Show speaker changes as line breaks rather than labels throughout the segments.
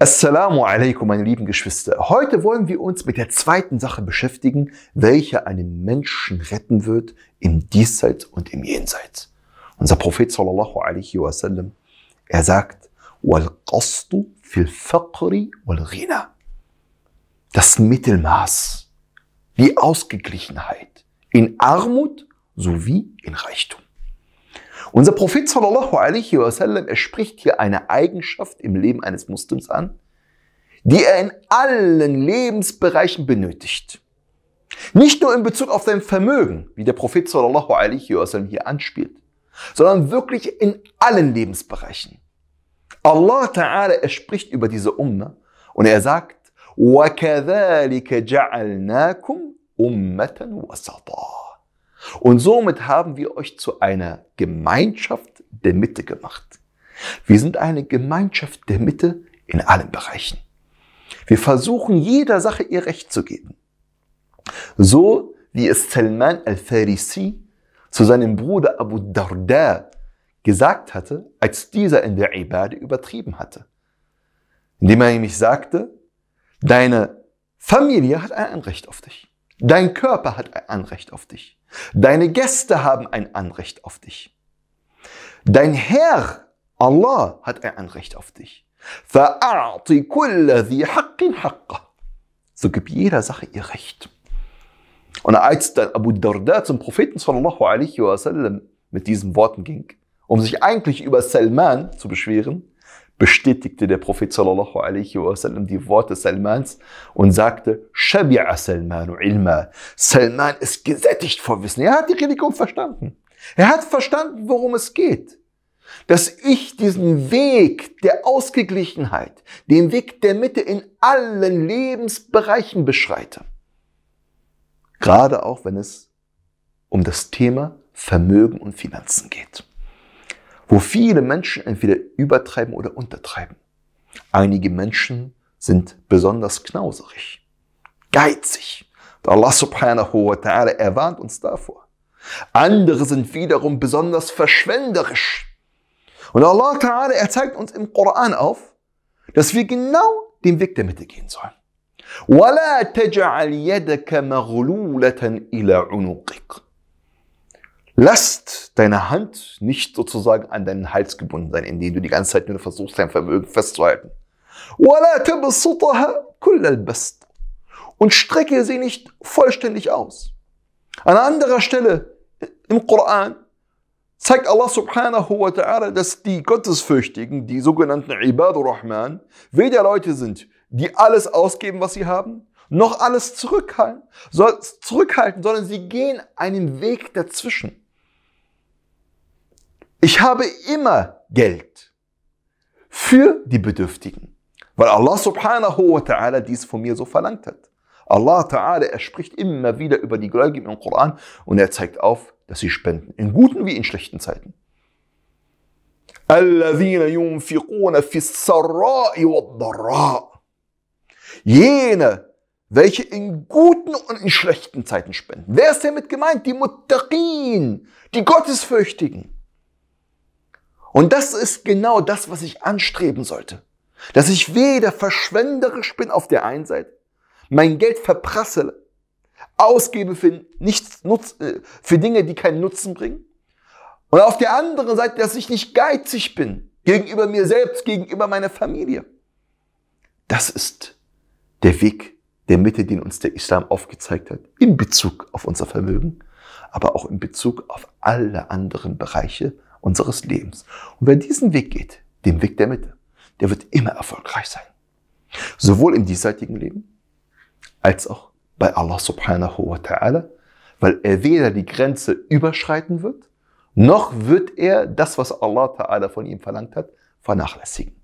Assalamu alaikum, meine lieben Geschwister. Heute wollen wir uns mit der zweiten Sache beschäftigen, welche einen Menschen retten wird im Diesseits und im Jenseits. Unser Prophet sallallahu alaihi wasallam, er sagt, Das Mittelmaß, die Ausgeglichenheit in Armut sowie in Reichtum. Unser Prophet sallallahu alaihi wasallam, er spricht hier eine Eigenschaft im Leben eines Muslims an, die er in allen Lebensbereichen benötigt. Nicht nur in Bezug auf sein Vermögen, wie der Prophet sallallahu alaihi wasallam hier anspielt, sondern wirklich in allen Lebensbereichen. Allah Ta'ala, er spricht über diese Umma und er sagt, وَكَذَلِكَ جَعَلْنَاكُمْ أُمَّةً وَسَطًا und somit haben wir euch zu einer Gemeinschaft der Mitte gemacht. Wir sind eine Gemeinschaft der Mitte in allen Bereichen. Wir versuchen jeder Sache ihr Recht zu geben. So wie es Salman al-Farisi zu seinem Bruder Abu Darda gesagt hatte, als dieser in der Ibade übertrieben hatte. Indem er nämlich sagte, deine Familie hat ein Anrecht auf dich. Dein Körper hat ein Anrecht auf dich. Deine Gäste haben ein Anrecht auf dich. Dein Herr, Allah, hat ein Anrecht auf dich. So gib jeder Sache ihr Recht. Und als dann Abu Darda zum Propheten sallallahu alaihi wasallam mit diesen Worten ging, um sich eigentlich über Salman zu beschweren, bestätigte der Prophet sallallahu alaihi wasallam die Worte Salmans und sagte, Shabi'a Salmanu ilma. Salman ist gesättigt vor Wissen. Er hat die Religion verstanden. Er hat verstanden, worum es geht. Dass ich diesen Weg der Ausgeglichenheit, den Weg der Mitte in allen Lebensbereichen beschreite. Gerade auch, wenn es um das Thema Vermögen und Finanzen geht wo viele Menschen entweder übertreiben oder untertreiben. Einige Menschen sind besonders knauserig, geizig. Und Allah subhanahu wa ta'ala, erwarnt uns davor. Andere sind wiederum besonders verschwenderisch. Und Allah Ta'ala, er zeigt uns im Koran auf, dass wir genau den Weg der Mitte gehen sollen. وَلَا تَجْعَلْ يَدَكَ مَغْلُولَةً إِلَى عُنُقِكَ Lasst deine Hand nicht sozusagen an deinen Hals gebunden sein, indem du die ganze Zeit nur versuchst, dein Vermögen festzuhalten. Und strecke sie nicht vollständig aus. An anderer Stelle im Koran zeigt Allah subhanahu wa ta'ala, dass die Gottesfürchtigen, die sogenannten Ibadur Rahman, weder Leute sind, die alles ausgeben, was sie haben, noch alles zurückhalten, sondern sie gehen einen Weg dazwischen. Ich habe immer Geld für die Bedürftigen, weil Allah subhanahu wa ta'ala dies von mir so verlangt hat. Allah ta'ala, er spricht immer wieder über die Gläubigen im Koran und er zeigt auf, dass sie spenden, in guten wie in schlechten Zeiten. الذين ينفقون في السراء والضراء jene welche in guten und in schlechten Zeiten spenden. Wer ist damit gemeint? Die Muttaqin, die Gottesfürchtigen. Und das ist genau das, was ich anstreben sollte. Dass ich weder verschwenderisch bin auf der einen Seite, mein Geld verprassele, ausgebe für, nichts, Nutz, äh, für Dinge, die keinen Nutzen bringen. Und auf der anderen Seite, dass ich nicht geizig bin gegenüber mir selbst, gegenüber meiner Familie. Das ist der Weg der Mitte, den uns der Islam aufgezeigt hat, in Bezug auf unser Vermögen, aber auch in Bezug auf alle anderen Bereiche unseres Lebens. Und wer diesen Weg geht, den Weg der Mitte, der wird immer erfolgreich sein. Sowohl im diesseitigen Leben als auch bei Allah subhanahu wa ta'ala, weil er weder die Grenze überschreiten wird, noch wird er das, was Allah ta'ala von ihm verlangt hat, vernachlässigen.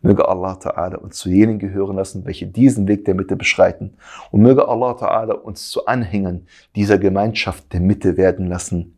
Möge Allah ta'ala uns zu jenen gehören lassen, welche diesen Weg der Mitte beschreiten. Und möge Allah ta'ala uns zu Anhängern dieser Gemeinschaft der Mitte werden lassen.